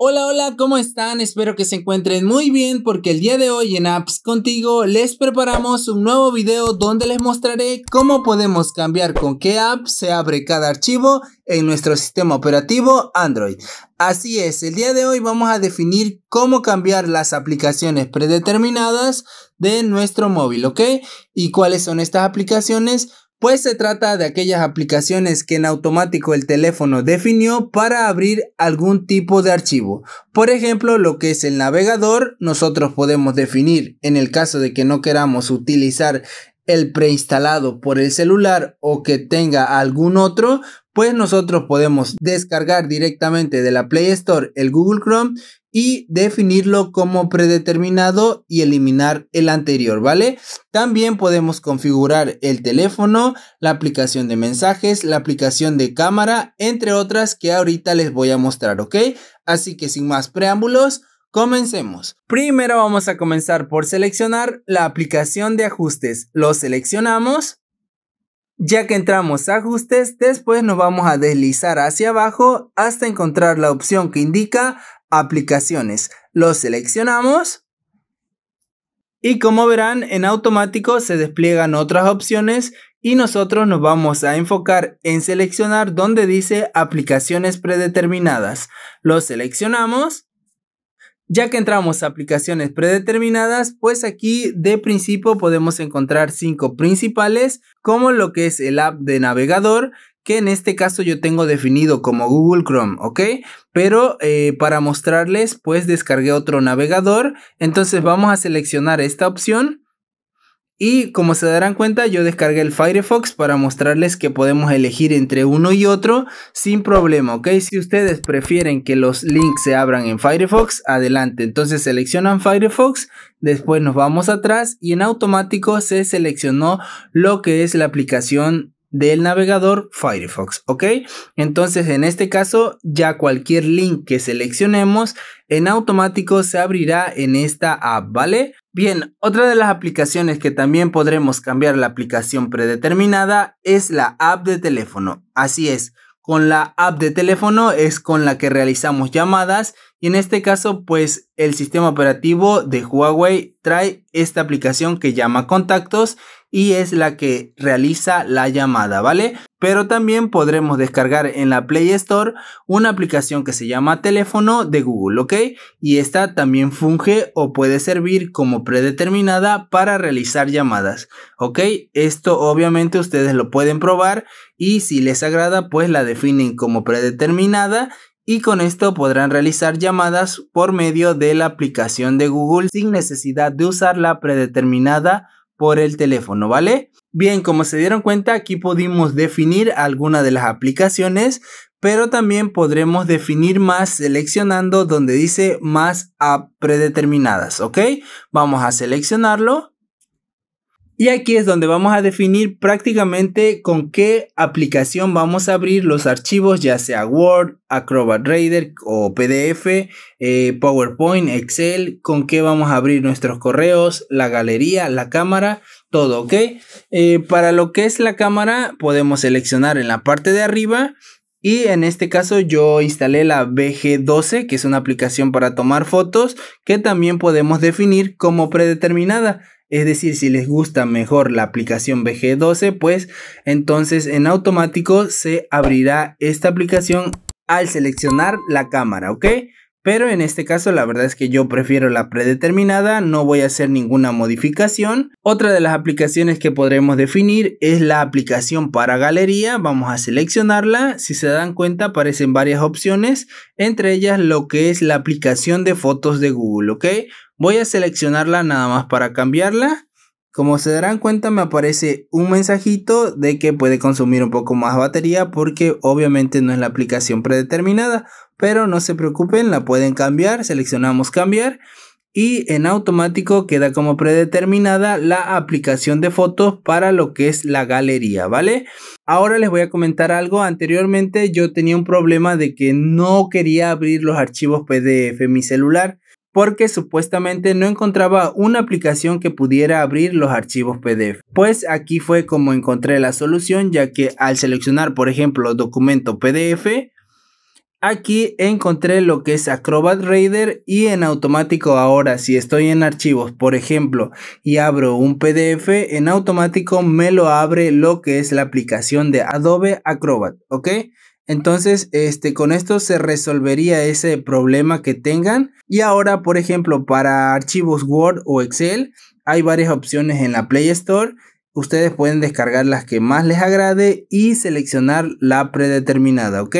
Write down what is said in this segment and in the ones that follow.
Hola, hola, ¿cómo están? Espero que se encuentren muy bien porque el día de hoy en Apps Contigo les preparamos un nuevo video donde les mostraré cómo podemos cambiar con qué app se abre cada archivo en nuestro sistema operativo Android. Así es, el día de hoy vamos a definir cómo cambiar las aplicaciones predeterminadas de nuestro móvil, ¿ok? ¿Y cuáles son estas aplicaciones? pues se trata de aquellas aplicaciones que en automático el teléfono definió para abrir algún tipo de archivo. Por ejemplo, lo que es el navegador, nosotros podemos definir en el caso de que no queramos utilizar el preinstalado por el celular o que tenga algún otro, pues nosotros podemos descargar directamente de la Play Store el Google Chrome y definirlo como predeterminado y eliminar el anterior, ¿vale? También podemos configurar el teléfono, la aplicación de mensajes, la aplicación de cámara, entre otras que ahorita les voy a mostrar, ¿ok? Así que sin más preámbulos, comencemos. Primero vamos a comenzar por seleccionar la aplicación de ajustes. Lo seleccionamos ya que entramos a ajustes, después nos vamos a deslizar hacia abajo hasta encontrar la opción que indica aplicaciones. Lo seleccionamos y como verán en automático se despliegan otras opciones y nosotros nos vamos a enfocar en seleccionar donde dice aplicaciones predeterminadas. Lo seleccionamos ya que entramos a aplicaciones predeterminadas, pues aquí de principio podemos encontrar cinco principales, como lo que es el app de navegador, que en este caso yo tengo definido como Google Chrome, ¿ok? Pero eh, para mostrarles, pues descargué otro navegador, entonces vamos a seleccionar esta opción y como se darán cuenta, yo descargué el Firefox para mostrarles que podemos elegir entre uno y otro sin problema, ¿ok? Si ustedes prefieren que los links se abran en Firefox, adelante. Entonces seleccionan Firefox, después nos vamos atrás y en automático se seleccionó lo que es la aplicación del navegador Firefox, ¿ok? Entonces en este caso ya cualquier link que seleccionemos en automático se abrirá en esta app, ¿vale? Bien, otra de las aplicaciones que también podremos cambiar la aplicación predeterminada es la app de teléfono. Así es, con la app de teléfono es con la que realizamos llamadas y en este caso pues el sistema operativo de Huawei trae esta aplicación que llama contactos y es la que realiza la llamada, ¿vale? Pero también podremos descargar en la Play Store una aplicación que se llama teléfono de Google, ¿ok? Y esta también funge o puede servir como predeterminada para realizar llamadas, ¿ok? Esto obviamente ustedes lo pueden probar y si les agrada pues la definen como predeterminada y con esto podrán realizar llamadas por medio de la aplicación de Google sin necesidad de usar la predeterminada por el teléfono, ¿vale? Bien, como se dieron cuenta, aquí pudimos definir alguna de las aplicaciones, pero también podremos definir más seleccionando donde dice más a predeterminadas, ¿ok? Vamos a seleccionarlo y aquí es donde vamos a definir prácticamente con qué aplicación vamos a abrir los archivos, ya sea Word, Acrobat Reader o PDF, eh, PowerPoint, Excel, con qué vamos a abrir nuestros correos, la galería, la cámara, todo, ¿ok? Eh, para lo que es la cámara podemos seleccionar en la parte de arriba y en este caso yo instalé la BG12, que es una aplicación para tomar fotos, que también podemos definir como predeterminada. Es decir, si les gusta mejor la aplicación BG12, pues entonces en automático se abrirá esta aplicación al seleccionar la cámara, ¿ok? Pero en este caso la verdad es que yo prefiero la predeterminada, no voy a hacer ninguna modificación. Otra de las aplicaciones que podremos definir es la aplicación para galería, vamos a seleccionarla. Si se dan cuenta aparecen varias opciones, entre ellas lo que es la aplicación de fotos de Google, ¿ok? Voy a seleccionarla nada más para cambiarla. Como se darán cuenta me aparece un mensajito de que puede consumir un poco más batería porque obviamente no es la aplicación predeterminada, pero no se preocupen, la pueden cambiar, seleccionamos cambiar y en automático queda como predeterminada la aplicación de fotos para lo que es la galería, ¿vale? Ahora les voy a comentar algo, anteriormente yo tenía un problema de que no quería abrir los archivos PDF en mi celular porque supuestamente no encontraba una aplicación que pudiera abrir los archivos PDF. Pues aquí fue como encontré la solución, ya que al seleccionar, por ejemplo, documento PDF, Aquí encontré lo que es Acrobat Reader y en automático ahora si estoy en archivos por ejemplo y abro un PDF en automático me lo abre lo que es la aplicación de Adobe Acrobat, ¿ok? Entonces, este, con esto se resolvería ese problema que tengan. Y ahora, por ejemplo, para archivos Word o Excel, hay varias opciones en la Play Store. Ustedes pueden descargar las que más les agrade y seleccionar la predeterminada, ¿ok?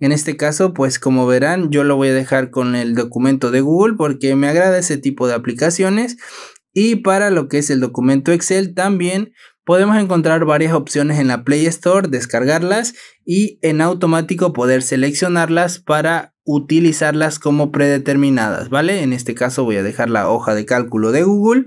En este caso, pues como verán, yo lo voy a dejar con el documento de Google porque me agrada ese tipo de aplicaciones. Y para lo que es el documento Excel también podemos encontrar varias opciones en la Play Store, descargarlas y en automático poder seleccionarlas para utilizarlas como predeterminadas, ¿vale? En este caso voy a dejar la hoja de cálculo de Google,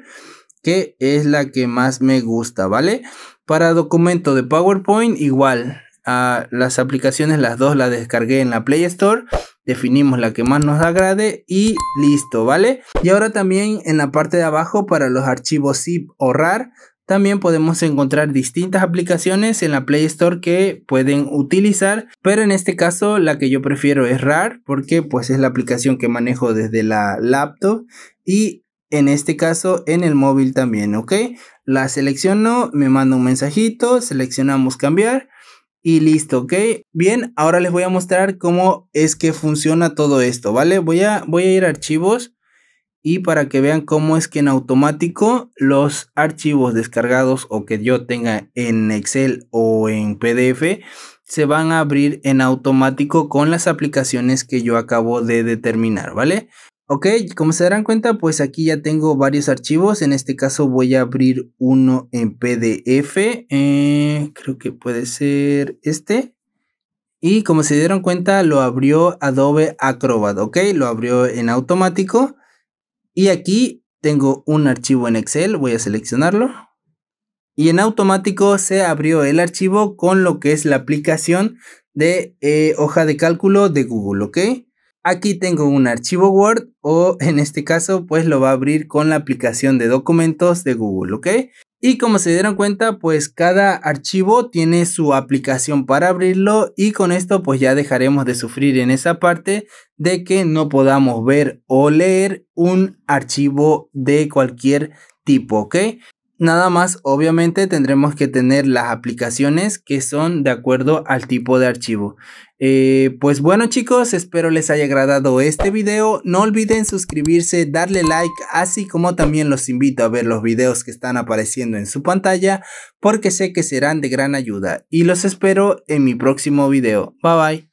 que es la que más me gusta, ¿vale? Para documento de PowerPoint, igual, a las aplicaciones las dos las descargué en la Play Store definimos la que más nos agrade y listo, ¿vale? Y ahora también en la parte de abajo para los archivos zip o RAR también podemos encontrar distintas aplicaciones en la Play Store que pueden utilizar, pero en este caso la que yo prefiero es RAR porque pues es la aplicación que manejo desde la laptop y en este caso en el móvil también, ¿ok? La selecciono, me manda un mensajito, seleccionamos cambiar y listo, ¿ok? Bien, ahora les voy a mostrar cómo es que funciona todo esto, ¿vale? Voy a, voy a ir a archivos y para que vean cómo es que en automático los archivos descargados o que yo tenga en Excel o en PDF se van a abrir en automático con las aplicaciones que yo acabo de determinar, ¿vale? Ok, como se darán cuenta, pues aquí ya tengo varios archivos. En este caso voy a abrir uno en PDF. Eh, creo que puede ser este. Y como se dieron cuenta, lo abrió Adobe Acrobat, ¿ok? Lo abrió en automático. Y aquí tengo un archivo en Excel, voy a seleccionarlo. Y en automático se abrió el archivo con lo que es la aplicación de eh, hoja de cálculo de Google, ¿ok? Aquí tengo un archivo Word o en este caso pues lo va a abrir con la aplicación de documentos de Google, ¿ok? Y como se dieron cuenta, pues cada archivo tiene su aplicación para abrirlo y con esto pues ya dejaremos de sufrir en esa parte de que no podamos ver o leer un archivo de cualquier tipo, ¿ok? Nada más, obviamente, tendremos que tener las aplicaciones que son de acuerdo al tipo de archivo. Eh, pues bueno chicos, espero les haya agradado este video. No olviden suscribirse, darle like, así como también los invito a ver los videos que están apareciendo en su pantalla, porque sé que serán de gran ayuda. Y los espero en mi próximo video. Bye bye.